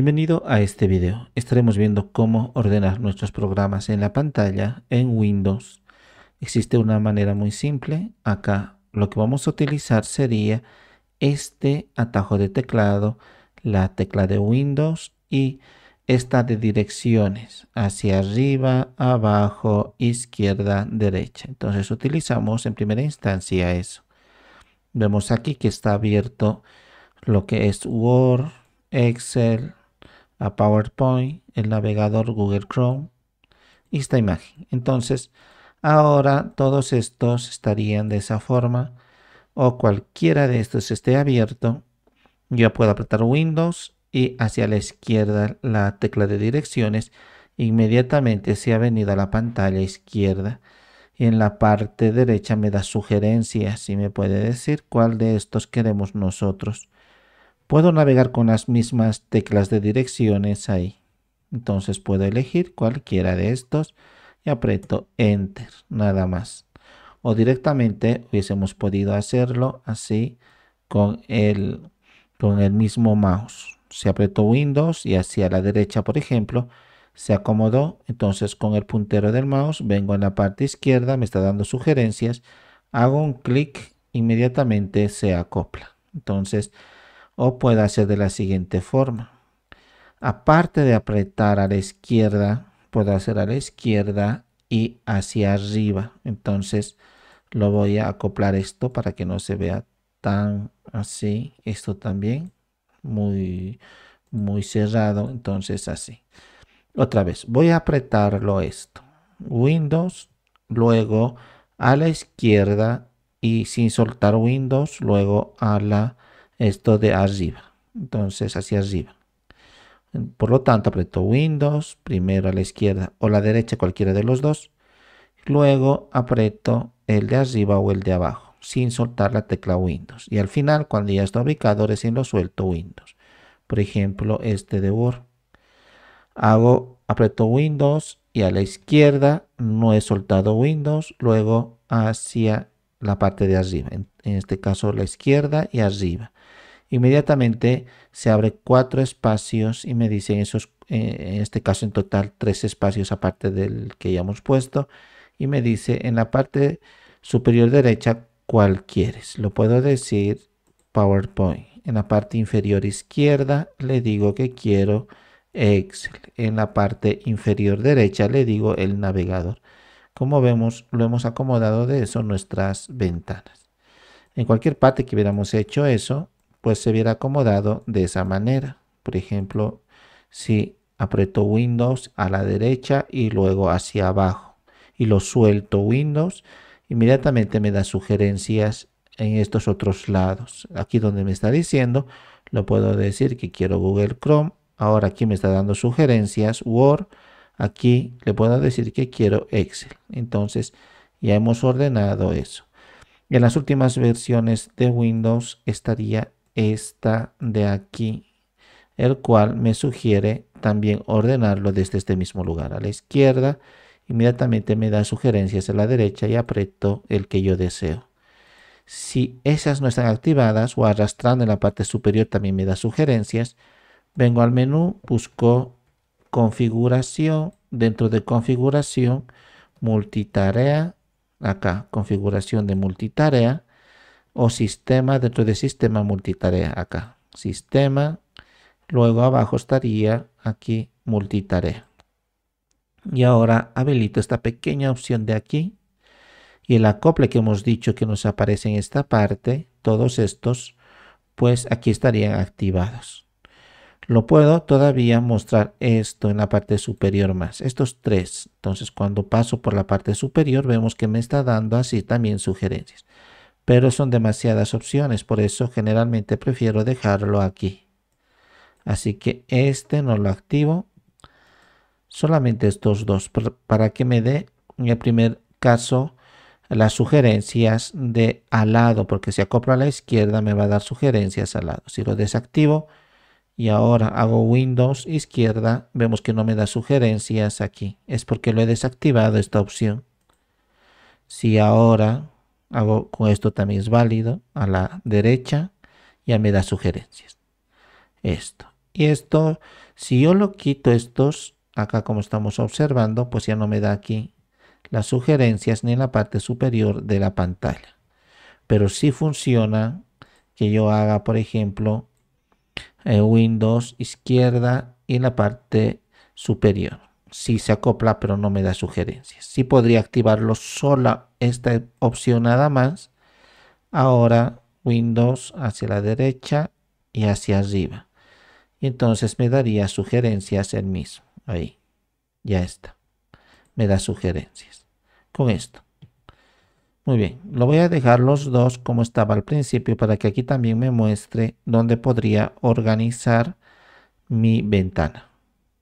Bienvenido a este video. Estaremos viendo cómo ordenar nuestros programas en la pantalla en Windows. Existe una manera muy simple. Acá lo que vamos a utilizar sería este atajo de teclado, la tecla de Windows y esta de direcciones hacia arriba, abajo, izquierda, derecha. Entonces utilizamos en primera instancia eso. Vemos aquí que está abierto lo que es Word, Excel, a PowerPoint, el navegador Google Chrome y esta imagen. Entonces, ahora todos estos estarían de esa forma o cualquiera de estos esté abierto. Yo puedo apretar Windows y hacia la izquierda la tecla de direcciones. Inmediatamente se ha venido a la pantalla izquierda y en la parte derecha me da sugerencias y me puede decir cuál de estos queremos nosotros puedo navegar con las mismas teclas de direcciones ahí. Entonces puedo elegir cualquiera de estos y aprieto Enter, nada más. O directamente hubiésemos podido hacerlo así con el, con el mismo mouse. Se apretó Windows y hacia la derecha, por ejemplo, se acomodó. Entonces con el puntero del mouse vengo en la parte izquierda, me está dando sugerencias. Hago un clic, inmediatamente se acopla. Entonces o puede hacer de la siguiente forma. Aparte de apretar a la izquierda, puedo hacer a la izquierda y hacia arriba. Entonces lo voy a acoplar esto para que no se vea tan así. Esto también muy, muy cerrado. Entonces así. Otra vez, voy a apretarlo esto. Windows, luego a la izquierda y sin soltar Windows, luego a la esto de arriba. Entonces, hacia arriba. Por lo tanto, aprieto Windows, primero a la izquierda o la derecha, cualquiera de los dos. Luego aprieto el de arriba o el de abajo, sin soltar la tecla Windows. Y al final, cuando ya está ubicado, recién lo suelto Windows. Por ejemplo, este de Word. Hago, aprieto Windows y a la izquierda no he soltado Windows. Luego hacia la parte de arriba, en, en este caso la izquierda y arriba. Inmediatamente se abre cuatro espacios y me dice en esos, eh, en este caso en total tres espacios aparte del que ya hemos puesto y me dice en la parte superior derecha cuál quieres. Lo puedo decir PowerPoint. En la parte inferior izquierda le digo que quiero Excel. En la parte inferior derecha le digo el navegador. Como vemos, lo hemos acomodado de eso nuestras ventanas. En cualquier parte que hubiéramos hecho eso, pues, se viera acomodado de esa manera. Por ejemplo, si aprieto Windows a la derecha y luego hacia abajo y lo suelto Windows, inmediatamente me da sugerencias en estos otros lados. Aquí donde me está diciendo, lo puedo decir que quiero Google Chrome. Ahora aquí me está dando sugerencias Word. Aquí le puedo decir que quiero Excel. Entonces ya hemos ordenado eso. En las últimas versiones de Windows estaría esta de aquí, el cual me sugiere también ordenarlo desde este mismo lugar a la izquierda. Inmediatamente me da sugerencias a la derecha y aprieto el que yo deseo. Si esas no están activadas o arrastrando en la parte superior también me da sugerencias, vengo al menú, busco configuración, dentro de configuración, multitarea, acá configuración de multitarea, o sistema dentro de sistema multitarea acá. Sistema, luego abajo estaría aquí multitarea. Y ahora habilito esta pequeña opción de aquí y el acople que hemos dicho que nos aparece en esta parte, todos estos, pues aquí estarían activados. Lo puedo todavía mostrar esto en la parte superior más, estos tres. Entonces cuando paso por la parte superior vemos que me está dando así también sugerencias pero son demasiadas opciones, por eso generalmente prefiero dejarlo aquí. Así que este no lo activo, solamente estos dos, para que me dé en el primer caso las sugerencias de al lado, porque si acoplo a la izquierda me va a dar sugerencias al lado. Si lo desactivo y ahora hago Windows izquierda, vemos que no me da sugerencias aquí. Es porque lo he desactivado esta opción. Si ahora Hago con esto también es válido a la derecha. Ya me da sugerencias. Esto. Y esto, si yo lo quito estos, acá como estamos observando, pues ya no me da aquí las sugerencias ni en la parte superior de la pantalla. Pero sí funciona que yo haga, por ejemplo, eh, Windows izquierda y la parte superior si se acopla pero no me da sugerencias. Si podría activarlo sola esta opción nada más. Ahora Windows hacia la derecha y hacia arriba. Y entonces me daría sugerencias el mismo. Ahí. Ya está. Me da sugerencias. Con esto. Muy bien. Lo voy a dejar los dos como estaba al principio para que aquí también me muestre dónde podría organizar mi ventana.